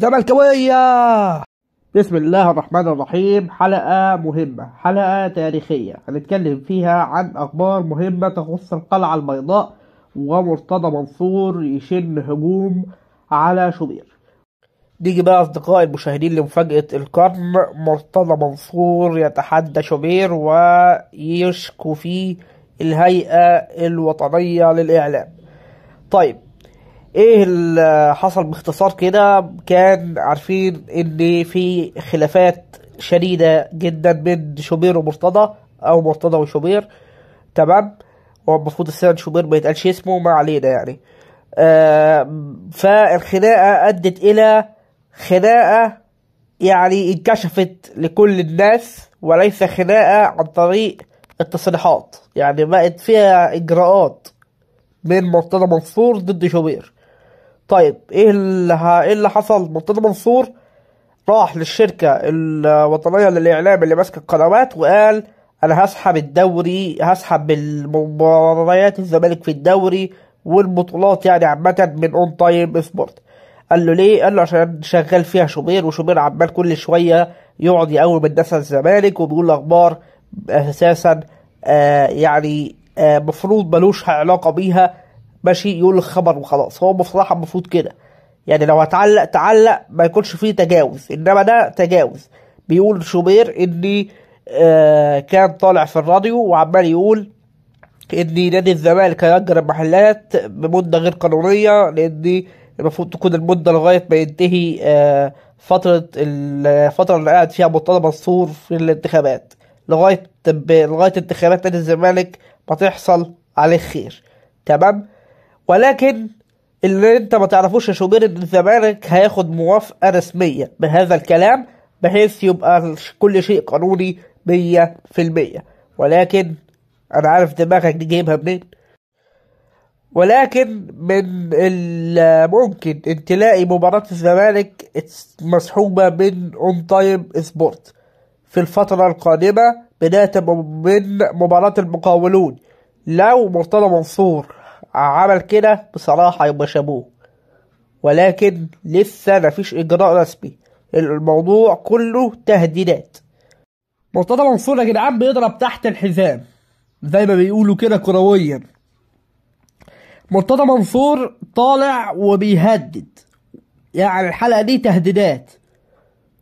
زملكاويه بسم الله الرحمن الرحيم حلقة مهمة حلقة تاريخية هنتكلم فيها عن أخبار مهمة تخص القلعة البيضاء ومرتضى منصور يشن هجوم على شبير نيجي بقى أصدقائي المشاهدين لمفاجأة القرن مرتضى منصور يتحدى شبير ويشكو فيه الهيئة الوطنية للإعلام طيب ايه اللي حصل باختصار كده كان عارفين ان في خلافات شديدة جدا بين شوبير ومرتضى او مرتضى وشوبير تمام هو المفروض السنة شوبير ما يتقالش اسمه ما علينا يعني آه، فالخناقة ادت الى خناقة يعني انكشفت لكل الناس وليس خناقة عن طريق التصريحات يعني بقت فيها اجراءات من مرتضى منصور ضد شوبير طيب ايه اللي ايه اللي حصل مرتضى منصور راح للشركه الوطنيه للاعلام اللي ماسكه القنوات وقال انا هسحب الدوري هسحب المباريات الزمالك في الدوري والبطولات يعني عامه من اون تايم سبورت قال له ليه قال له عشان شغال فيها شوبير وشوبير عمال كل شويه يقعد يقوم الناس الزمالك وبيقول اخبار اساسا آه يعني آه، مفروض آه ملوش علاقه بيها ماشي يقول الخبر وخلاص هو بصراحه المفروض كده يعني لو هتعلق تعلق ما يكونش فيه تجاوز انما ده تجاوز بيقول شوبير اني آه كان طالع في الراديو وعمال يقول ان نادي الزمالك هيأجر المحلات بمدة غير قانونية لأن المفروض تكون المدة لغاية ما ينتهي آه فترة الفترة اللي قاعد فيها مرتضى منصور في الانتخابات لغاية لغاية انتخابات نادي الزمالك ما تحصل عليه خير تمام ولكن اللي انت ما تعرفوش يا شوبير ان الزمالك هياخد موافقه رسميه بهذا الكلام بحيث يبقى كل شيء قانوني 100% ولكن انا عارف دماغك دي جايبها منين ولكن من الممكن ان تلاقي مباراة الزمالك مسحوبة من اون تايم سبورت في الفترة القادمة بداية من مباراة المقاولون لو مرتضى منصور عمل كده بصراحة يبقى شابوه ولكن لسه مفيش إجراء رسمي الموضوع كله تهديدات مرتضى منصور يا جدعان بيضرب تحت الحزام زي ما بيقولوا كده كرويا مرتضى منصور طالع وبيهدد يعني الحلقة دي تهديدات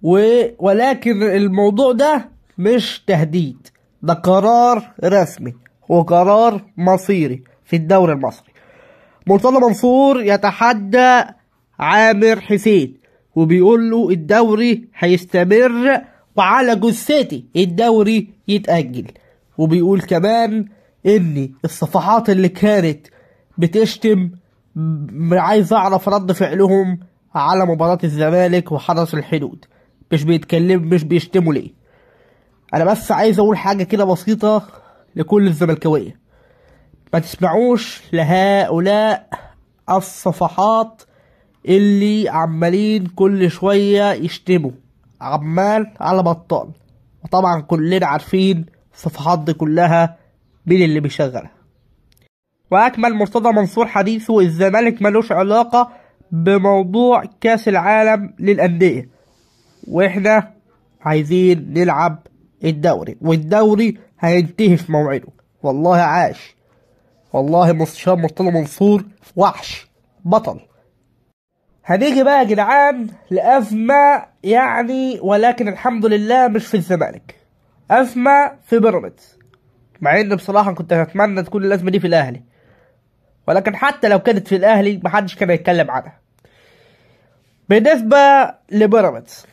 و... ولكن الموضوع ده مش تهديد ده قرار رسمي وقرار مصيري في الدوري المصري مرتضى منصور يتحدى عامر حسين وبيقول له الدوري هيستمر وعلى جثتي الدوري يتأجل وبيقول كمان ان الصفحات اللي كانت بتشتم عايز اعرف رد فعلهم على مباراة الزمالك وحرس الحدود مش بيتكلم مش بيشتموا ليه انا بس عايز اقول حاجة كده بسيطة لكل الزملكاويه ما تسمعوش لهؤلاء الصفحات اللي عمالين كل شوية يشتموا عمال على بطال وطبعا كلنا عارفين الصفحات دي كلها مين اللي بيشغلها وأكمل مرتضى منصور حديثه الزمالك ملوش علاقة بموضوع كأس العالم للأندية وإحنا عايزين نلعب الدوري والدوري هينتهي في موعده والله عاش والله مستشار مرتضى منصور وحش بطل هنيجي بقى يا جدعان لأزمة يعني ولكن الحمد لله مش في الزمالك أزمة في بيراميدز مع إن بصراحة كنت أتمنى تكون الأزمة دي في الأهلي ولكن حتى لو كانت في الأهلي محدش كان هيتكلم عنها بالنسبة لبيراميدز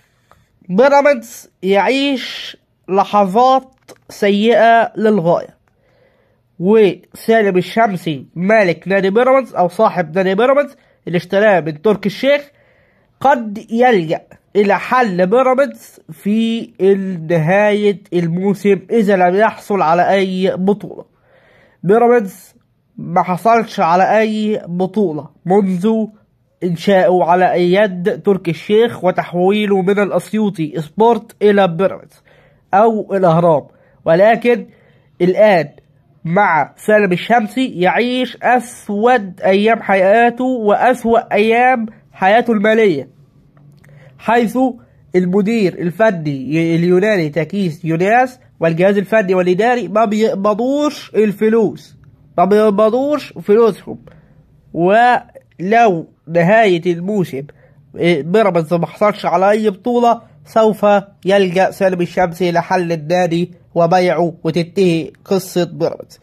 بيراميدز يعيش لحظات سيئة للغاية وسالم الشمسي مالك نادي بيراميدز او صاحب نادي بيراميدز اللي اشتراه من تركي الشيخ قد يلجأ إلى حل بيراميدز في نهاية الموسم إذا لم يحصل على أي بطولة بيراميدز ما حصلش على أي بطولة منذ إنشاؤه على يد تركي الشيخ وتحويله من الأسيوطي سبورت إلى بيراميدز أو الأهرام ولكن الآن مع سالم الشمسي يعيش أسود أيام حياته وأسوأ أيام حياته المالية حيث المدير الفني اليوناني تاكيس يوناس والجهاز الفني والإداري ما بيقبضوش الفلوس ما بيقبضوش فلوسهم ولو نهاية الموسم إيه، بيراميدز ما حصلش على أي بطولة سوف يلجأ سالم الشمسي إلى حل النادي وبيعه وتنتهي قصة بيراميدز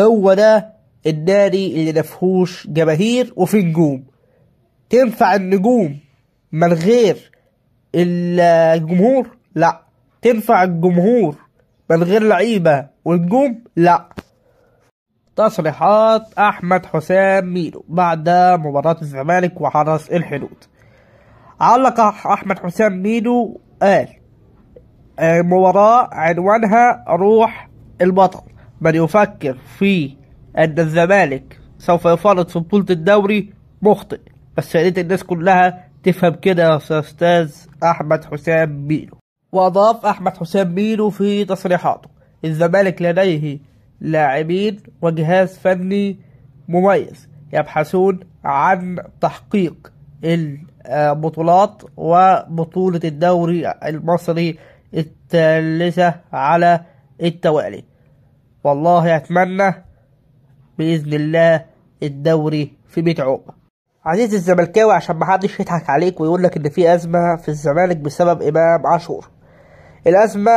هو ده النادي اللي مفهوش جماهير وفي نجوم تنفع النجوم من غير الجمهور لا تنفع الجمهور من غير لعيبة ونجوم لا تصريحات أحمد حسام ميدو بعد مباراة الزمالك وحرس الحدود علق أحمد حسام ميدو قال مباراة عنوانها روح البطل من يفكر في أن الزمالك سوف يفرط في بطولة الدوري مخطئ بس يا ريت الناس كلها تفهم كده يا أستاذ أحمد حسام ميلو وأضاف أحمد حسام ميلو في تصريحاته الزمالك لديه لاعبين وجهاز فني مميز يبحثون عن تحقيق البطولات وبطولة الدوري المصري الثالثة على التوالي والله أتمنى بإذن الله الدوري في بيت عقبة عزيزي الزملكاوي عشان محدش يضحك عليك ويقول لك إن في أزمة في الزمالك بسبب إمام عاشور الأزمة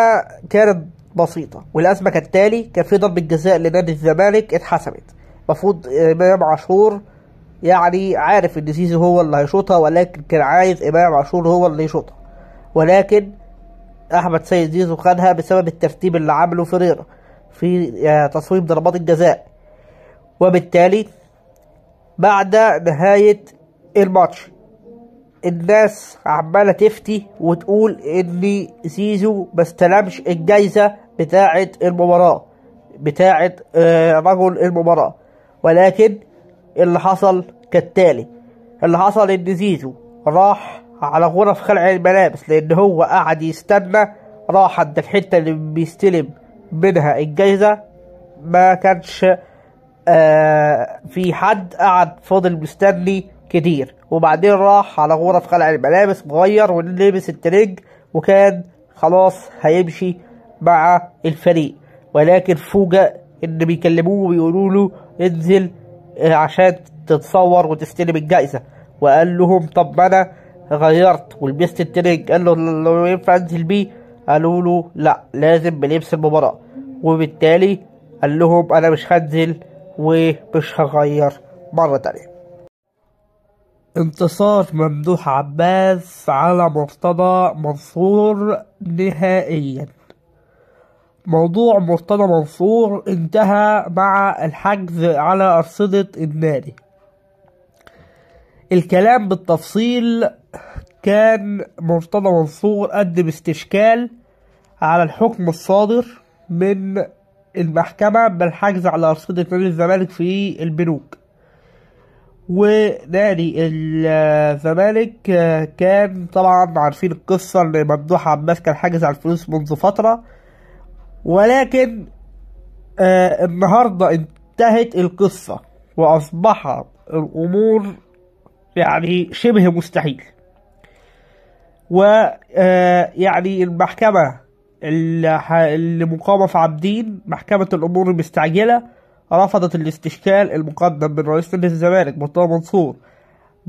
كانت بسيطة والأزمة كالتالي كان في ضربة جزاء لنادي الزمالك اتحسبت المفروض إمام عاشور يعني عارف إن زيزو هو اللي هيشوطها ولكن كان عايز إمام عاشور هو اللي يشوطها ولكن أحمد سيد زيزو خدها بسبب الترتيب اللي عمله فريرا في آه، تصويب ضربات الجزاء وبالتالي بعد نهاية الماتش الناس عمالة تفتي وتقول إن زيزو ما استلمش الجايزة بتاعة المباراة بتاعة آه، رجل المباراة ولكن اللي حصل كالتالي اللي حصل إن زيزو راح على غرف خلع الملابس لأن هو قعد يستنى راح عند الحتة اللي بيستلم منها الجايزة ما كانش آه في حد قعد فاضل مستني كتير وبعدين راح على غرف خلع الملابس مغير ولبس الترنج وكان خلاص هيمشي مع الفريق ولكن فوجئ ان بيكلموه وبيقولوا له انزل آه، عشان تتصور وتستلم الجائزه وقال لهم طب انا غيرت ولبست الترنج قال له لو ينفع انزل بيه قالوا له لا لازم بلبس المباراة وبالتالي قال لهم انا مش هنزل ومش هغير مرة تانية انتصار ممدوح عباس على مرتضى منصور نهائيا موضوع مرتضى منصور انتهى مع الحجز على أرصدة النادي الكلام بالتفصيل كان مرتضى منصور قدم استشكال على الحكم الصادر من المحكمة بالحجز على أرصدة نادي الزمالك في البنوك ونادي الزمالك آه، كان طبعا عارفين القصة ان ممدوح عباس كان حاجز على الفلوس منذ فترة ولكن آه النهاردة انتهت القصة وأصبحت الأمور يعني شبه مستحيل ويعني آه، المحكمة اللي مقامة في عابدين محكمة الأمور المستعجلة رفضت الاستشكال المقدم من رئيس نادي الزمالك مرتضى منصور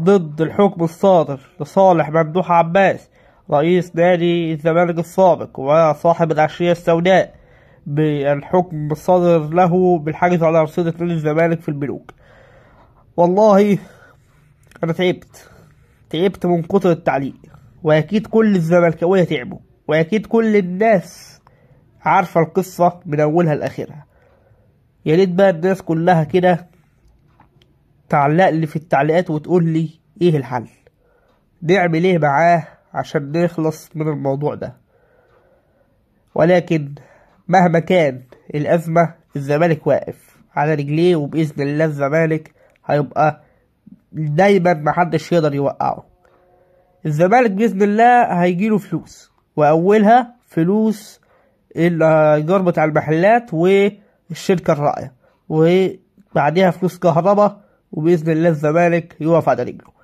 ضد الحكم الصادر لصالح ممدوح عباس رئيس نادي الزمالك السابق وصاحب العشرية السوداء بالحكم الصادر له بالحجز على رصيد نادي الزمالك في البنوك والله أنا تعبت تعبت من كتر التعليق واكيد كل الزملكاويه تعبوا واكيد كل الناس عارفه القصه من اولها لاخرها يا ريت بقى الناس كلها كده تعلق لي في التعليقات وتقول لي ايه الحل نعمل ايه معاه عشان نخلص من الموضوع ده ولكن مهما كان الأزمة الزمالك واقف على رجليه وبإذن الله الزمالك هيبقى دايما محدش يقدر يوقعه الزمالك باذن الله هيجيله فلوس واولها فلوس الايجار آه، بتاع المحلات والشركه الرائعه وبعديها فلوس كهرباء وباذن الله الزمالك يقف على رجله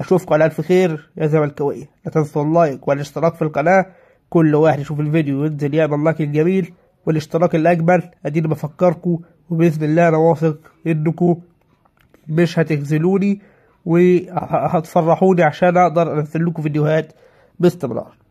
اشوفكم على الف خير يا زملكاويه لا تنسوا اللايك والاشتراك في القناه كل واحد يشوف الفيديو وينزل يعمل لايك الجميل والاشتراك الاجمل اديني بفكركم وباذن الله انا واثق انكم مش هتخذلوني وهتفرحوني عشان اقدر انزل لكم فيديوهات باستمرار